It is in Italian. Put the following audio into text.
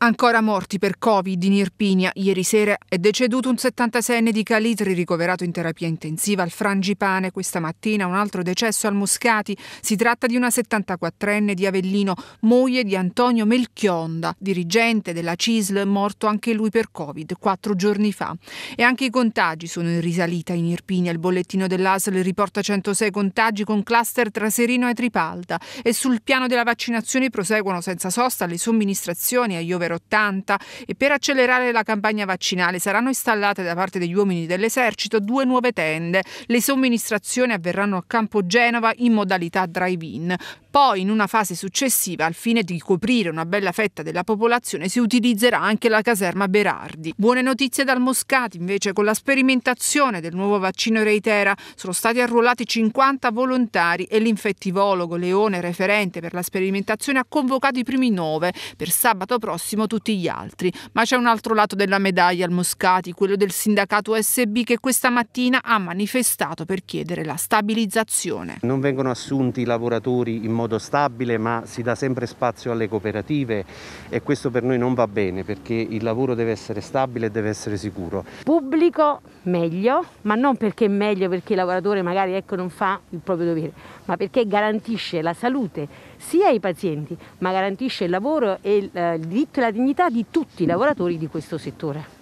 Ancora morti per Covid in Irpinia. Ieri sera è deceduto un 76enne di Calitri ricoverato in terapia intensiva al Frangipane. Questa mattina un altro decesso al Moscati. Si tratta di una 74enne di Avellino, moglie di Antonio Melchionda, dirigente della CISL, morto anche lui per Covid quattro giorni fa. E anche i contagi sono in risalita in Irpinia. Il bollettino dell'ASL riporta 106 contagi con cluster tra Serino e Tripalda. E sul piano della vaccinazione proseguono senza sosta le somministrazioni a Iover over 80 e per accelerare la campagna vaccinale saranno installate da parte degli uomini dell'esercito due nuove tende. Le somministrazioni avverranno a Campo Genova in modalità drive-in. Poi in una fase successiva, al fine di coprire una bella fetta della popolazione, si utilizzerà anche la caserma Berardi. Buone notizie dal Moscati, invece, con la sperimentazione del nuovo vaccino Reitera sono stati arruolati 50 volontari e l'infettivologo Leone, referente per la sperimentazione, ha convocato i primi nove, per sabato prossimo tutti gli altri. Ma c'è un altro lato della medaglia al Moscati, quello del sindacato USB che questa mattina ha manifestato per chiedere la stabilizzazione. Non vengono assunti i lavoratori in modo stabile, ma si dà sempre spazio alle cooperative e questo per noi non va bene perché il lavoro deve essere stabile e deve essere sicuro. Pubblico meglio, ma non perché è meglio perché il lavoratore magari ecco, non fa il proprio dovere, ma perché garantisce la salute sia ai pazienti, ma garantisce il lavoro e il, eh, il diritto e la dignità di tutti i lavoratori di questo settore.